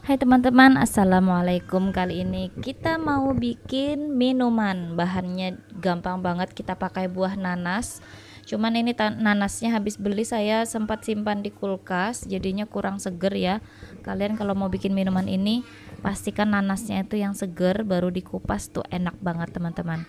Hai teman-teman, Assalamualaikum Kali ini kita mau bikin minuman Bahannya gampang banget Kita pakai buah nanas Cuman ini nanasnya habis beli saya sempat simpan di kulkas Jadinya kurang seger ya Kalian kalau mau bikin minuman ini Pastikan nanasnya itu yang seger Baru dikupas tuh enak banget teman-teman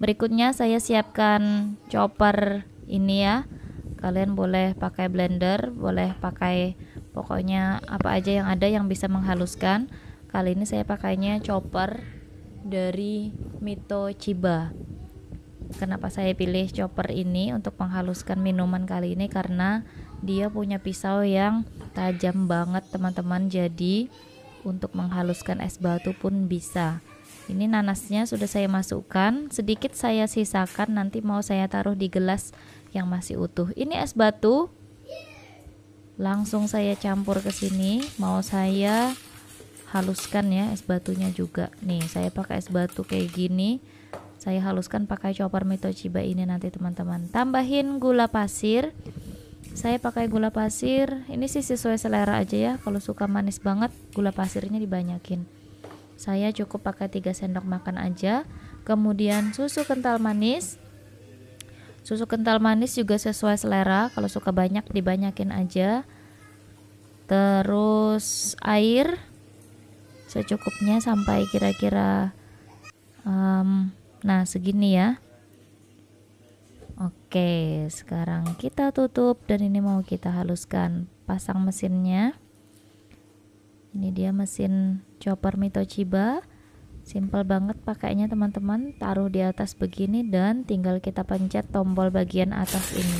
Berikutnya saya siapkan chopper ini ya Kalian boleh pakai blender Boleh pakai pokoknya apa aja yang ada yang bisa menghaluskan kali ini saya pakainya chopper dari Mito Chiba kenapa saya pilih chopper ini untuk menghaluskan minuman kali ini karena dia punya pisau yang tajam banget teman-teman jadi untuk menghaluskan es batu pun bisa ini nanasnya sudah saya masukkan sedikit saya sisakan nanti mau saya taruh di gelas yang masih utuh ini es batu langsung saya campur ke sini mau saya haluskan ya es batunya juga nih saya pakai es batu kayak gini saya haluskan pakai chopper mitochiba ini nanti teman-teman tambahin gula pasir saya pakai gula pasir ini sih sesuai selera aja ya kalau suka manis banget gula pasirnya dibanyakin saya cukup pakai 3 sendok makan aja kemudian susu kental manis susu kental manis juga sesuai selera kalau suka banyak dibanyakin aja terus air secukupnya sampai kira-kira um, nah segini ya oke sekarang kita tutup dan ini mau kita haluskan pasang mesinnya ini dia mesin chopper Mitochiba simple banget pakainya teman-teman taruh di atas begini dan tinggal kita pencet tombol bagian atas ini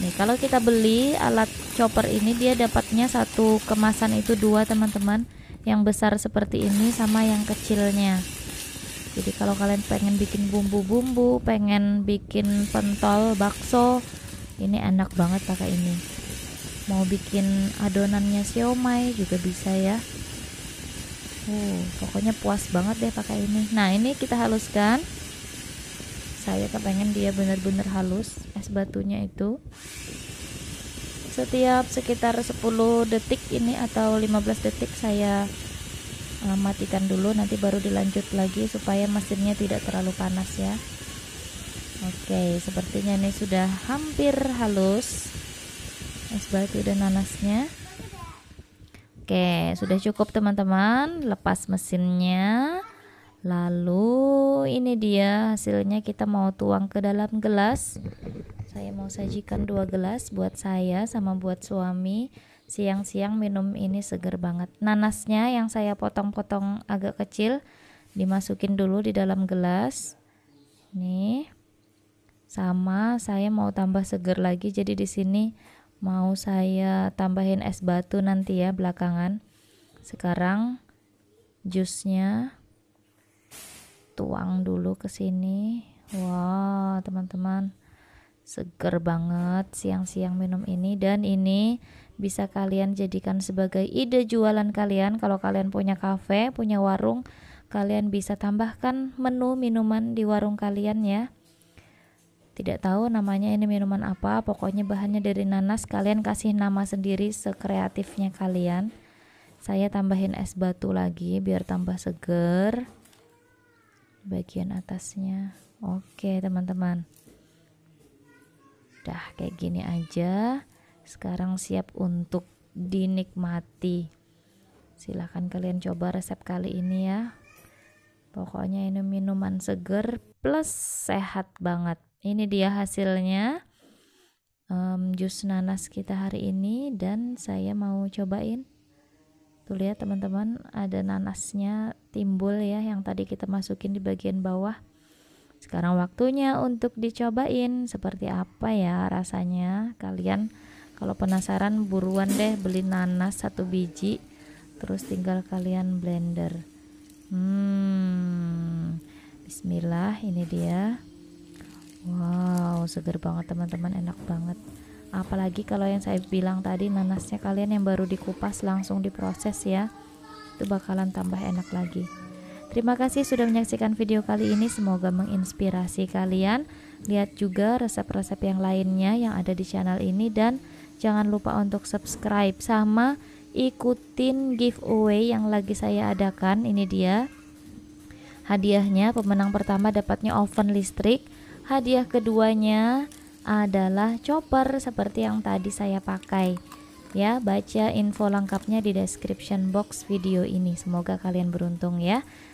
nih kalau kita beli alat chopper ini dia dapatnya satu kemasan itu dua teman-teman yang besar seperti ini sama yang kecilnya jadi kalau kalian pengen bikin bumbu-bumbu pengen bikin pentol bakso ini enak banget pakai ini mau bikin adonannya siomay juga bisa ya uh, pokoknya puas banget deh pakai ini nah ini kita haluskan saya kepengen dia benar-benar halus es batunya itu setiap sekitar 10 detik ini atau 15 detik saya uh, matikan dulu nanti baru dilanjut lagi supaya mesinnya tidak terlalu panas ya Oke sepertinya ini sudah hampir halus es batu dan nanasnya Oke sudah cukup teman-teman lepas mesinnya lalu ini dia hasilnya kita mau tuang ke dalam gelas saya mau sajikan dua gelas buat saya sama buat suami. Siang-siang minum ini seger banget. Nanasnya yang saya potong-potong agak kecil dimasukin dulu di dalam gelas. Nih. Sama saya mau tambah seger lagi jadi di sini mau saya tambahin es batu nanti ya belakangan. Sekarang jusnya tuang dulu ke sini. Wow, teman-teman seger banget siang-siang minum ini dan ini bisa kalian jadikan sebagai ide jualan kalian kalau kalian punya kafe, punya warung, kalian bisa tambahkan menu minuman di warung kalian ya. Tidak tahu namanya ini minuman apa, pokoknya bahannya dari nanas, kalian kasih nama sendiri sekreatifnya kalian. Saya tambahin es batu lagi biar tambah seger. Bagian atasnya. Oke, teman-teman. Dah kayak gini aja. Sekarang siap untuk dinikmati. Silahkan kalian coba resep kali ini ya. Pokoknya ini minuman seger plus sehat banget. Ini dia hasilnya. Um, jus nanas kita hari ini dan saya mau cobain. Tuh lihat teman-teman, ada nanasnya timbul ya yang tadi kita masukin di bagian bawah sekarang waktunya untuk dicobain seperti apa ya rasanya. Kalian kalau penasaran buruan deh beli nanas satu biji terus tinggal kalian blender. Hmm. Bismillah, ini dia. Wow, seger banget teman-teman, enak banget. Apalagi kalau yang saya bilang tadi nanasnya kalian yang baru dikupas langsung diproses ya. Itu bakalan tambah enak lagi. Terima kasih sudah menyaksikan video kali ini, semoga menginspirasi kalian. Lihat juga resep-resep yang lainnya yang ada di channel ini dan jangan lupa untuk subscribe sama ikutin giveaway yang lagi saya adakan. Ini dia. Hadiahnya pemenang pertama dapatnya oven listrik. Hadiah keduanya adalah chopper seperti yang tadi saya pakai. Ya, baca info lengkapnya di description box video ini. Semoga kalian beruntung ya.